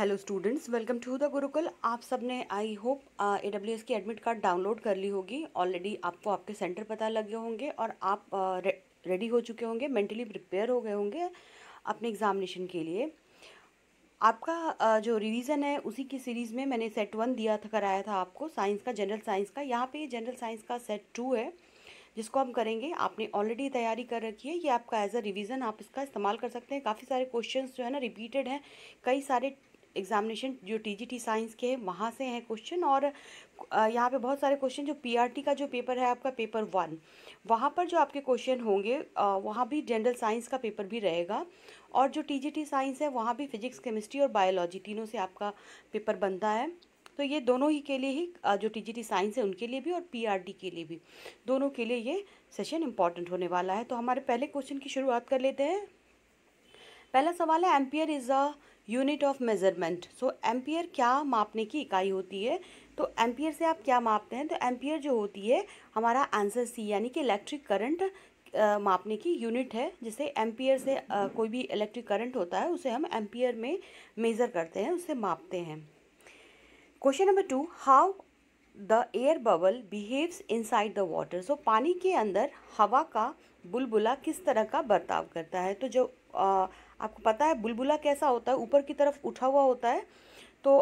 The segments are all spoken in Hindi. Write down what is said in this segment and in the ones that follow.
hello students welcome to the Gurukul आप सब ने I hope A W S की एडमिट कार्ड डाउनलोड कर ली होगी ऑलरेडी आपको आपके सेंटर पता लगे होंगे और आप रेडी uh, हो चुके होंगे मेंटली प्रिपेयर हो गए होंगे अपने एग्जामिनेशन के लिए आपका uh, जो रिवीजन है उसी की सीरीज़ में मैंने सेट वन दिया था कराया था आपको साइंस का जनरल साइंस का यहाँ पे जनरल साइंस का सेट टू है जिसको हम करेंगे आपने ऑलरेडी तैयारी कर रखी है ये आपका एज अ रिवीजन आप इसका इस्तेमाल कर सकते हैं काफ़ी सारे क्वेश्चंस जो है ना रिपीटेड हैं कई सारे एग्ज़ामिनेशन जो टीजीटी साइंस के हैं वहाँ से हैं क्वेश्चन और यहाँ पे बहुत सारे क्वेश्चन जो पीआरटी का जो पेपर है आपका पेपर वन वहाँ पर जो आपके क्वेश्चन होंगे वहाँ भी जनरल साइंस का पेपर भी रहेगा और जो टीजीटी साइंस है वहाँ भी फिजिक्स केमिस्ट्री और बायोलॉजी तीनों से आपका पेपर बनता है तो ये दोनों ही के लिए ही जो टीजीटी साइंस है उनके लिए भी और टी के लिए भी दोनों के लिए ये सेशन इंपॉर्टेंट होने वाला है तो हमारे पहले क्वेश्चन की शुरुआत कर लेते हैं पहला सवाल है ampere is a unit of measurement so ampere क्या मापने की इकाई होती है तो एम्पियर से आप क्या मापते हैं तो एम्पियर जो होती है हमारा आंसर सी यानी कि इलेक्ट्रिक करंट मापने की यूनिट है जिसे एम्पियर से आ, कोई भी इलेक्ट्रिक करंट होता है उसे हम एम्पियर में मेज़र करते हैं उसे मापते हैं question number two how the air bubble behaves inside the water so पानी के अंदर हवा का बुलबुला किस तरह का बर्ताव करता है तो जो आ, आपको पता है बुलबुला कैसा होता है ऊपर की तरफ उठा हुआ होता है तो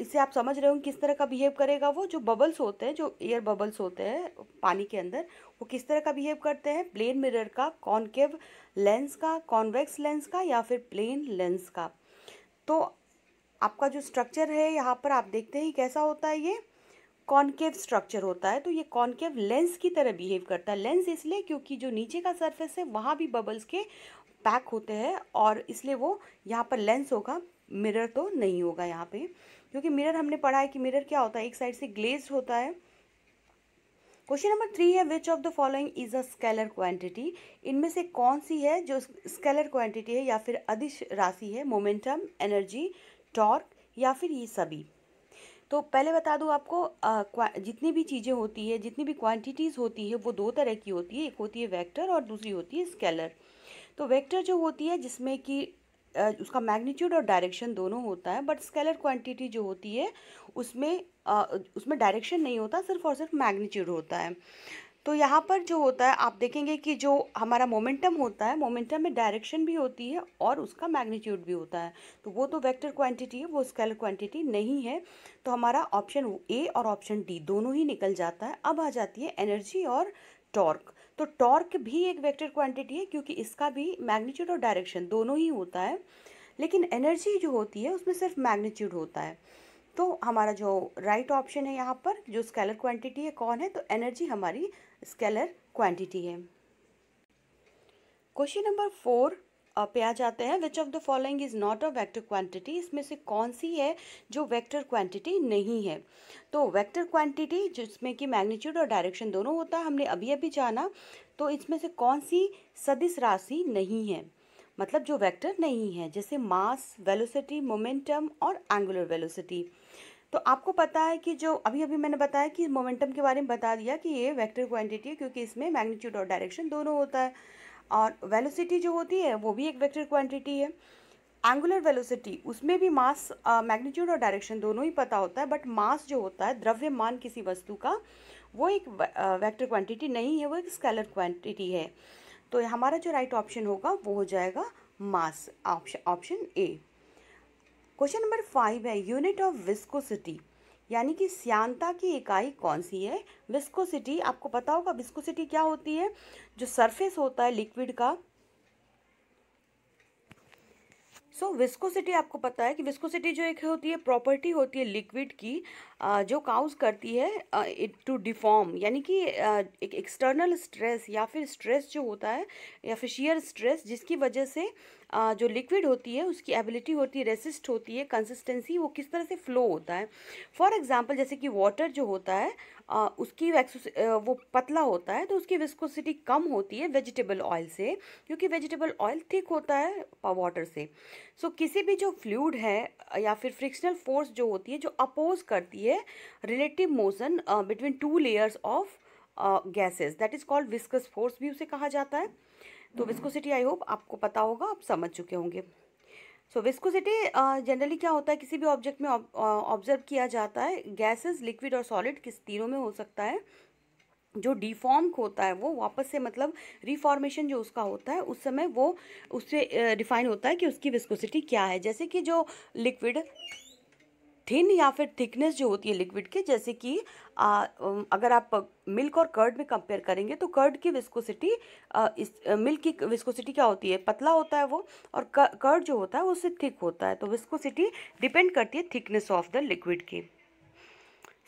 इसे आप समझ रहे हो किस तरह का बिहेव करेगा वो जो बबल्स होते हैं जो एयर बबल्स होते हैं पानी के अंदर वो किस तरह का बिहेव करते हैं प्लेन मिरर का कॉनकेव लेंस का कॉन्वेक्स लेंस का या फिर प्लेन लेंस का तो आपका जो स्ट्रक्चर है यहाँ पर आप देखते हैं कैसा होता है ये कॉनकेव स्ट्रक्चर होता है तो ये कॉनकेव लेंस की तरह बिहेव करता है लेंस इसलिए क्योंकि जो नीचे का सरफेस है वहाँ भी बबल्स के पैक होते हैं और इसलिए वो यहाँ पर लेंस होगा मिरर तो नहीं होगा यहाँ पे क्योंकि मिरर हमने पढ़ा है कि मिरर क्या होता है एक साइड से ग्लेज होता है क्वेश्चन नंबर थ्री है which of the following is a scalar quantity इनमें से कौन सी है जो स्केलर क्वांटिटी है या फिर अधिश राशि है मोमेंटम एनर्जी टॉर्क या फिर ये सभी तो पहले बता दूँ आपको आ, जितनी भी चीज़ें होती है जितनी भी क्वांटिटीज़ होती है वो दो तरह की होती है एक होती है वेक्टर और दूसरी होती है स्केलर तो वेक्टर जो होती है जिसमें कि उसका मैग्नीट्यूड और डायरेक्शन दोनों होता है बट स्केलर क्वांटिटी जो होती है उसमें उसमें डायरेक्शन नहीं होता सिर्फ और सिर्फ मैग्नीट्यूड होता है तो यहाँ पर जो होता है आप देखेंगे कि जो हमारा मोमेंटम होता है मोमेंटम में डायरेक्शन भी होती है और उसका मैग्नीट्यूड भी होता है तो वो तो वेक्टर क्वांटिटी है वो स्केलर क्वांटिटी नहीं है तो हमारा ऑप्शन ए और ऑप्शन डी दोनों ही निकल जाता है अब आ जाती है एनर्जी और टॉर्क तो टॉर्क भी एक वेक्टर क्वांटिटी है क्योंकि इसका भी मैग्नीट्यूड और डायरेक्शन दोनों ही होता है लेकिन एनर्जी जो होती है उसमें सिर्फ मैग्नीट्यूड होता है तो हमारा जो राइट right ऑप्शन है यहाँ पर जो स्केलर क्वांटिटी है कौन है तो एनर्जी हमारी स्केलर क्वांटिटी है क्वेश्चन नंबर फोर पे आ जाते हैं which of the following is not a vector quantity इसमें से कौन सी है जो वेक्टर क्वांटिटी नहीं है तो वेक्टर क्वांटिटी जिसमें कि मैग्नीट्यूड और डायरेक्शन दोनों होता है हमने अभी अभी जाना तो इसमें से कौन सी सदिश राशि नहीं है मतलब जो वेक्टर नहीं है जैसे मास वेलोसिटी मोमेंटम और एंगुलर वेलोसिटी तो आपको पता है कि जो अभी अभी मैंने बताया कि मोमेंटम के बारे में बता दिया कि ये वेक्टर क्वांटिटी है क्योंकि इसमें मैग्नीट्यूड और डायरेक्शन दोनों होता है और वेलोसिटी जो होती है वो भी एक वेक्टर क्वांटिटी है एंगुलर वेलोसिटी उसमें भी मास मैग्नीट्यूड और डायरेक्शन दोनों ही पता होता है बट मास जो होता है द्रव्यमान किसी वस्तु का वो एक वेक्टर क्वांटिटी नहीं है वो एक स्केलर क्वांटिटी है तो हमारा जो राइट ऑप्शन होगा वो हो जाएगा mass option option A question number five है यूनिट ऑफ विस्कोसिटी यानी कि श्यांता की इकाई कौन सी है विस्कोसिटी आपको पता होगा विस्कोसिटी क्या होती है जो सरफेस होता है लिक्विड का सो so, विस्कोसिटी आपको पता है कि विस्कोसिटी जो एक होती है प्रॉपर्टी होती है लिक्विड की जो काउज करती है इट टू डिफॉर्म यानी कि एक एक्सटर्नल स्ट्रेस या फिर स्ट्रेस जो होता है या फिर शीयर स्ट्रेस जिसकी वजह से जो लिक्विड होती है उसकी एबिलिटी होती है रेसिस्ट होती है कंसिस्टेंसी वो किस तरह से फ्लो होता है फॉर एग्जाम्पल जैसे कि वाटर जो होता है उसकी वो पतला होता है तो उसकी विस्कोसिटी कम होती है वेजिटेबल ऑयल से क्योंकि वेजिटेबल ऑयल थिक होता है वाटर से सो so, किसी भी जो फ्लूड है या फिर फ्रिक्शनल फोर्स जो होती है जो अपोज करती है relative motion between two layers of gases that is called viscous force भी उसे कहा जाता है तो विस्कोसिटी आई होप आपको पता होगा आप समझ चुके होंगे सो विस्कोसिटी जनरली क्या होता है किसी भी ऑब्जेक्ट में ऑब्जर्व uh, किया जाता है गैसेस लिक्विड और सॉलिड किस तीनों में हो सकता है जो डिफॉर्म होता है वो वापस से मतलब रिफॉर्मेशन जो उसका होता है उस समय वो उससे डिफाइन uh, होता है कि उसकी विस्कोसिटी क्या है जैसे कि जो लिक्विड थिन या फिर थिकनेस जो होती है लिक्विड की जैसे कि आ, अगर आप मिल्क और कर्ड में कंपेयर करेंगे तो कर्ड की विस्कोसिटी इस मिल्क की विस्कोसिटी क्या होती है पतला होता है वो और कर्ड जो होता है उससे थिक होता है तो विस्कोसिटी डिपेंड करती है थिकनेस ऑफ द लिक्विड की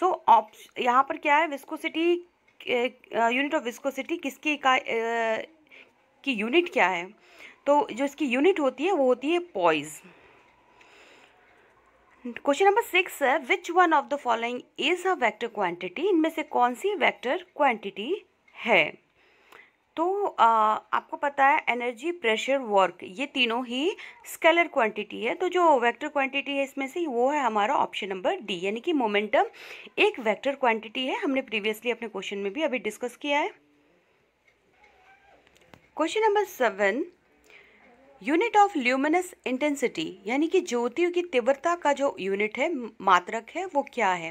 सो so, ऑप्श यहाँ पर क्या है विस्कोसिटी यूनिट ऑफ विस्कोसिटी किसकी इकाई की यूनिट क्या है तो जो इसकी यूनिट होती है वो होती है पॉइज़ क्वेश्चन नंबर सिक्स है which one of the following is a vector quantity इनमें से कौन सी वेक्टर क्वांटिटी है तो आ, आपको पता है एनर्जी प्रेशर वर्क ये तीनों ही स्केलर क्वांटिटी है तो जो वेक्टर क्वांटिटी है इसमें से वो है हमारा ऑप्शन नंबर डी यानी कि मोमेंटम एक वेक्टर क्वांटिटी है हमने प्रीवियसली अपने क्वेश्चन में भी अभी डिस्कस किया है question number seven unit of luminous intensity यानी कि ज्योति की तीव्रता का जो यूनिट है मात्रक है वो क्या है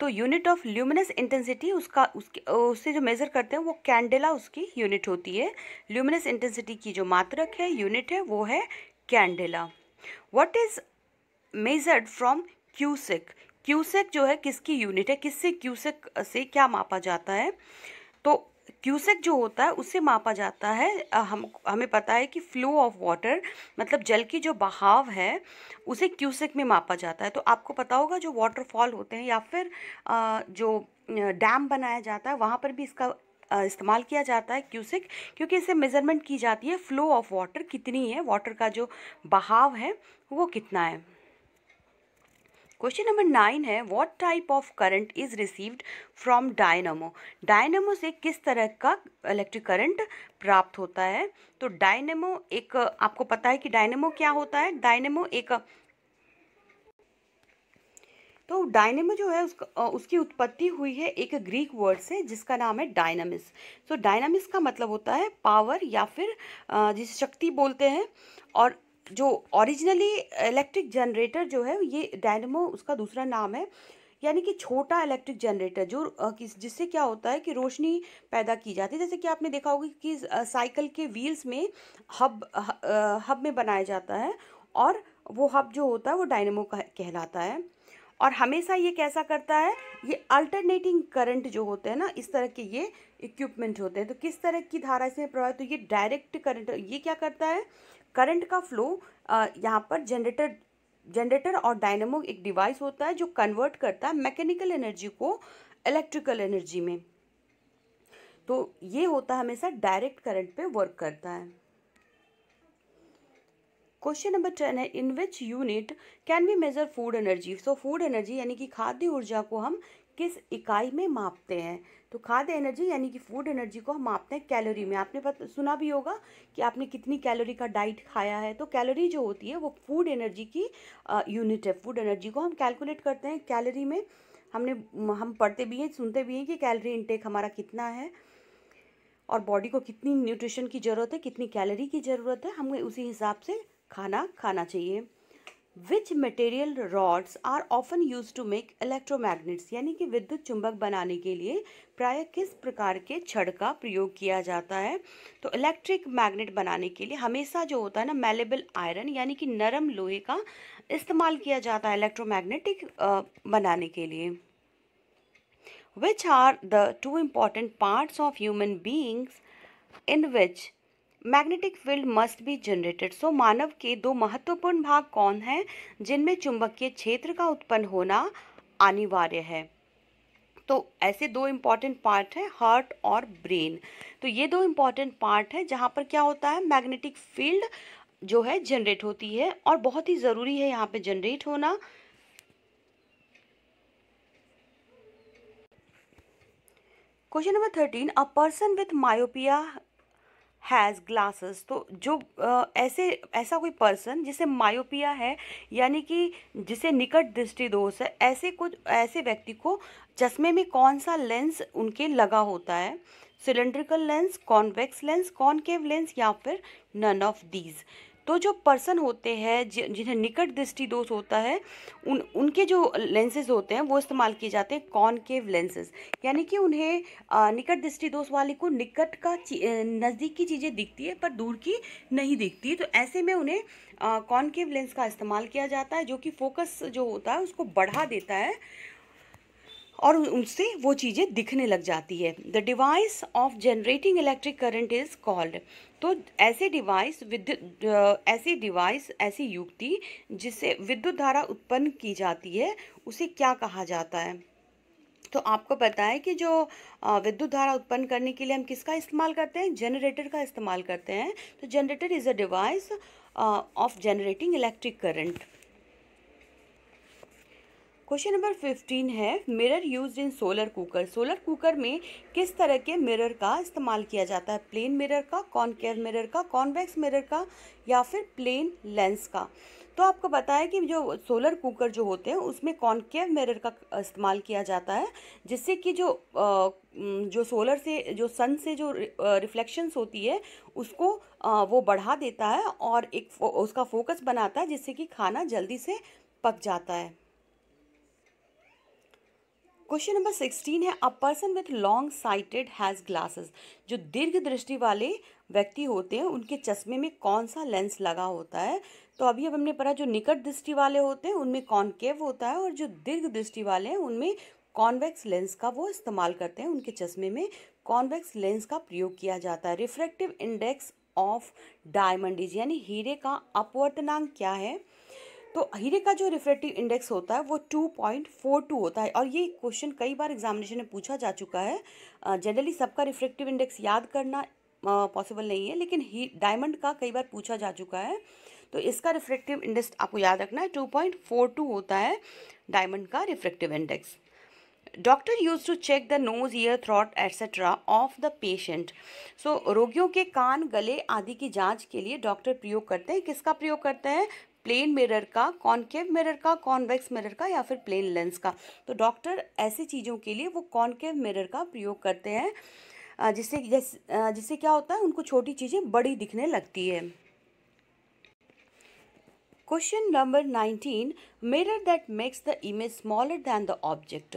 तो यूनिट ऑफ ल्यूमिनस इंटेंसिटी उसका उसके उससे जो मेज़र करते हैं वो कैंडेला उसकी यूनिट होती है ल्यूमिनस इंटेंसिटी की जो मात्रक है यूनिट है वो है candela what is measured from cusec cusec जो है किसकी यूनिट है किससे क्यूसेक से क्या मापा जाता है तो क्यूसेक जो होता है उससे मापा जाता है हम हमें पता है कि फ्लो ऑफ वाटर मतलब जल की जो बहाव है उसे क्यूसेक में मापा जाता है तो आपको पता होगा जो वाटरफॉल होते हैं या फिर जो डैम बनाया जाता है वहाँ पर भी इसका इस्तेमाल किया जाता है क्यूसिक क्योंकि इसे मेज़रमेंट की जाती है फ़्लो ऑफ वाटर कितनी है वाटर का जो बहाव है वो कितना है क्वेश्चन नंबर नाइन है what type of current is received from dynamo dynamo से किस तरह का इलेक्ट्रिक करंट प्राप्त होता है तो डायनेमो एक आपको पता है कि डायनेमो क्या होता है डायनेमो एक तो डायनेमो जो है उसका उसकी उत्पत्ति हुई है एक ग्रीक वर्ड से जिसका नाम है डायनामिस तो डायनामिस का मतलब होता है पावर या फिर जिसे शक्ति बोलते हैं और जो ओरिजिनली इलेक्ट्रिक जनरेटर जो है ये डायनमो उसका दूसरा नाम है यानी कि छोटा इलेक्ट्रिक जनरेटर जो जिससे क्या होता है कि रोशनी पैदा की जाती है जैसे कि आपने देखा होगा कि साइकिल के व्हील्स में हब हब में बनाया जाता है और वो हब जो होता है वो डायनमो कहलाता है और हमेशा ये कैसा करता है ये अल्टरनेटिंग करंट जो होते हैं ना इस तरह के ये इक्विपमेंट होते हैं तो किस तरह की धारा इसमें प्रभावित तो ये डायरेक्ट करंट ये क्या करता है करंट का फ्लो यहाँ पर जनरेटर जनरेटर और डायनेमो एक डिवाइस होता है जो कन्वर्ट करता है मैकेनिकल एनर्जी को इलेक्ट्रिकल एनर्जी में तो ये होता है हमेशा डायरेक्ट करंट पे वर्क करता है क्वेश्चन नंबर टेन है in which unit can be measure food energy so food energy यानी कि खाद्य ऊर्जा को हम किस इकाई में मापते हैं तो खाद्य एनर्जी यानी कि फूड एनर्जी को हम मापते हैं कैलोरी में आपने पता सुना भी होगा कि आपने कितनी कैलोरी का डाइट खाया है तो कैलोरी जो होती है वो फूड एनर्जी की यूनिट है फूड एनर्जी को हम कैलकुलेट करते हैं कैलोरी में हमने हम पढ़ते भी हैं सुनते भी हैं कि कैलोरी इनटेक हमारा कितना है और बॉडी को कितनी न्यूट्रिशन की ज़रूरत है कितनी कैलोरी की ज़रूरत है हमें उसी हिसाब से खाना खाना चाहिए which material rods are often use to make electromagnets यानी कि विद्युत चुंबक बनाने के लिए प्राय किस प्रकार के छड़ का प्रयोग किया जाता है तो इलेक्ट्रिक मैग्नेट बनाने के लिए हमेशा जो होता है ना मेलेबल आयरन यानी कि नरम लोहे का इस्तेमाल किया जाता है इलेक्ट्रोमैग्नेटिक बनाने के लिए which are the two important parts of human beings in which magnetic field must be generated so मानव के दो महत्वपूर्ण भाग कौन हैं जिनमें चुंबकीय क्षेत्र का उत्पन्न होना अनिवार्य है तो ऐसे दो इम्पॉर्टेंट पार्ट है हार्ट और ब्रेन तो ये दो इम्पॉर्टेंट पार्ट है जहाँ पर क्या होता है मैग्नेटिक फील्ड जो है जनरेट होती है और बहुत ही ज़रूरी है यहाँ पे जनरेट होना question number thirteen a person with myopia has glasses तो जो ऐसे ऐसा कोई पर्सन जिसे मायोपिया है यानी कि जिसे निकट दृष्टि दोष है ऐसे कुछ ऐसे व्यक्ति को चश्मे में कौन सा लेंस उनके लगा होता है cylindrical lens convex lens concave lens या फिर नन ऑफ दीज तो जो पर्सन होते हैं जिन्हें निकट दृष्टि दोष होता है उन उनके जो लेंसेज होते हैं वो इस्तेमाल किए जाते हैं कॉनकेव लेंसेज यानी कि उन्हें निकट दृष्टि दोष वाले को निकट का नज़दीक की चीज़ें दिखती है पर दूर की नहीं दिखती तो ऐसे में उन्हें कॉनकेव लेंस का इस्तेमाल किया जाता है जो कि फोकस जो होता है उसको बढ़ा देता है और उनसे वो चीज़ें दिखने लग जाती है the device of generating electric current is called तो ऐसे डिवाइस विद्युत ऐसी डिवाइस ऐसी युक्ति जिससे विद्युत धारा उत्पन्न की जाती है उसे क्या कहा जाता है तो आपको पता है कि जो विद्युत धारा उत्पन्न करने के लिए हम किसका इस्तेमाल करते हैं जनरेटर का इस्तेमाल करते हैं तो generator is a device of generating electric current question number fifteen है mirror use in solar cooker solar cooker में किस तरह के मिरर का इस्तेमाल किया जाता है प्लेन मिरर का कॉनकेव मिरर का कॉन्वेक्स मिरर का या फिर प्लेन लेंस का तो आपको पता है कि जो सोलर कुकर जो होते हैं उसमें कॉनकेव मिरर का इस्तेमाल किया जाता है जिससे कि जो जो सोलर से जो सन से जो रिफ्लेक्शंस होती है उसको वो बढ़ा देता है और एक उसका फोकस बनाता है जिससे कि खाना जल्दी से पक जाता है क्वेश्चन नंबर सिक्सटीन है a person with long sighted has glasses जो दीर्घ दृष्टि वाले व्यक्ति होते हैं उनके चश्मे में कौन सा लेंस लगा होता है तो अभी अब हमने पढ़ा जो निकट दृष्टि वाले होते हैं उनमें कॉन्केव होता है और जो दीर्घ दृष्टि वाले हैं उनमें कॉन्वेक्स लेंस का वो इस्तेमाल करते हैं उनके चश्मे में कॉन्वेक्स लेंस का प्रयोग किया जाता है रिफ्रैक्टिव इंडेक्स ऑफ डायमंड यानी हीरे का अपवर्तनांक क्या है तो हीरे का जो रिफ्रेक्टिव इंडेक्स होता है वो 2.42 होता है और ये क्वेश्चन कई बार एग्जामिनेशन में पूछा जा चुका है जनरली सबका रिफ्रेक्टिव इंडेक्स याद करना पॉसिबल नहीं है लेकिन ही डायमंड का कई बार पूछा जा चुका है तो इसका रिफ्रेक्टिव इंडेक्स आपको याद रखना है 2.42 होता है डायमंड का refractive index doctor use to check the nose ear throat etcetera of the patient so रोगियों के कान गले आदि की जांच के लिए डॉक्टर प्रयोग करते हैं किसका प्रयोग करते हैं प्लेन मिरर का कॉन्केव मिरर का कॉन्वेक्स मिरर का या फिर प्लेन लेंस का तो डॉक्टर ऐसी चीज़ों के लिए वो कॉन्केव मिरर का प्रयोग करते हैं जिससे जिससे क्या होता है उनको छोटी चीज़ें बड़ी दिखने लगती है question number nineteen mirror that makes the image smaller than the object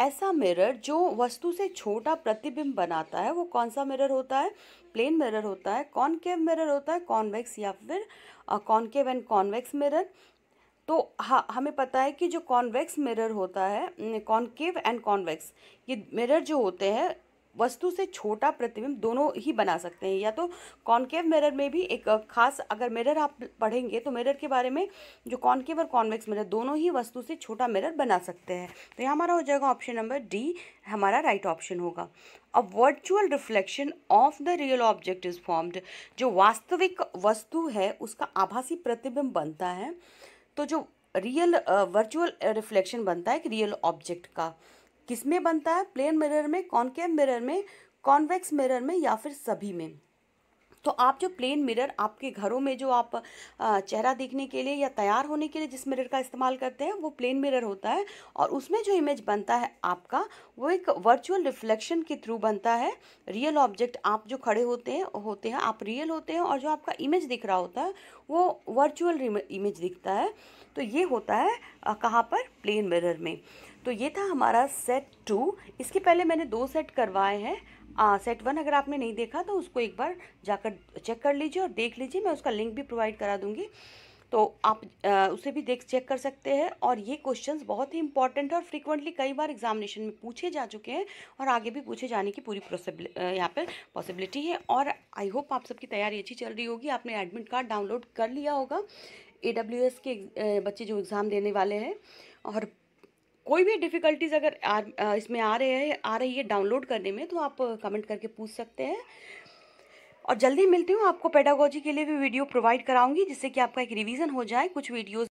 ऐसा मिरर जो वस्तु से छोटा प्रतिबिंब बनाता है वो कौन सा मिरर होता है प्लेन मिरर होता है कॉनकेव मिरर होता है कॉन्वेक्स या फिर कॉन्केव एंड कॉन्वेक्स मिरर तो हाँ हमें पता है कि जो कॉन्वेक्स मिरर होता है कॉन्केव एंड कॉन्वेक्स ये मिरर जो होते हैं वस्तु से छोटा प्रतिबिंब दोनों ही बना सकते हैं या तो कॉन्केव मिरर में भी एक खास अगर मिरर आप पढ़ेंगे तो मिरर के बारे में जो कॉन्केव और कॉन्वेक्स मिरर दोनों ही वस्तु से छोटा मिरर बना सकते हैं तो यहाँ हमारा हो जाएगा ऑप्शन नंबर डी हमारा राइट ऑप्शन होगा अब virtual reflection of the real object is formed जो वास्तविक वस्तु है उसका आभासी प्रतिबिंब बनता है तो जो रियल वर्चुअल रिफ्लेक्शन बनता है एक रियल ऑब्जेक्ट का किस में बनता है प्लेन मिरर में कॉन्केव मिरर में कॉन्वेक्स मिरर में या फिर सभी में तो आप जो प्लेन मिरर आपके घरों में जो आप चेहरा देखने के लिए या तैयार होने के लिए जिस मिरर का इस्तेमाल करते हैं वो प्लेन मिरर होता है और उसमें जो इमेज बनता है आपका वो एक वर्चुअल रिफ्लेक्शन के थ्रू बनता है रियल ऑब्जेक्ट आप जो खड़े होते हैं होते हैं आप रियल होते हैं और जो आपका इमेज दिख रहा होता है वो वर्चुअल इमेज दिखता है तो ये होता है कहाँ पर प्लेन मिरर में तो ये था हमारा सेट टू इसके पहले मैंने दो सेट करवाए हैं आ, सेट वन अगर आपने नहीं देखा तो उसको एक बार जाकर चेक कर लीजिए और देख लीजिए मैं उसका लिंक भी प्रोवाइड करा दूँगी तो आप आ, उसे भी देख चेक कर सकते हैं और ये क्वेश्चंस बहुत ही इंपॉर्टेंट है और फ्रीक्वेंटली कई बार एग्जामिनेशन में पूछे जा चुके हैं और आगे भी पूछे जाने की पूरी यहाँ पर पॉसिबिलिटी है और आई होप आप सबकी तैयारी अच्छी चल रही होगी आपने एडमिट कार्ड डाउनलोड कर लिया होगा ए के बच्चे जो एग्ज़ाम देने वाले हैं और कोई भी डिफ़िकल्टीज़ अगर आ, इसमें आ रहे हैं आ रही है डाउनलोड करने में तो आप कमेंट करके पूछ सकते हैं और जल्दी मिलती हूँ आपको पेडागोजी के लिए भी वीडियो प्रोवाइड कराऊंगी जिससे कि आपका एक रिवीजन हो जाए कुछ वीडियोस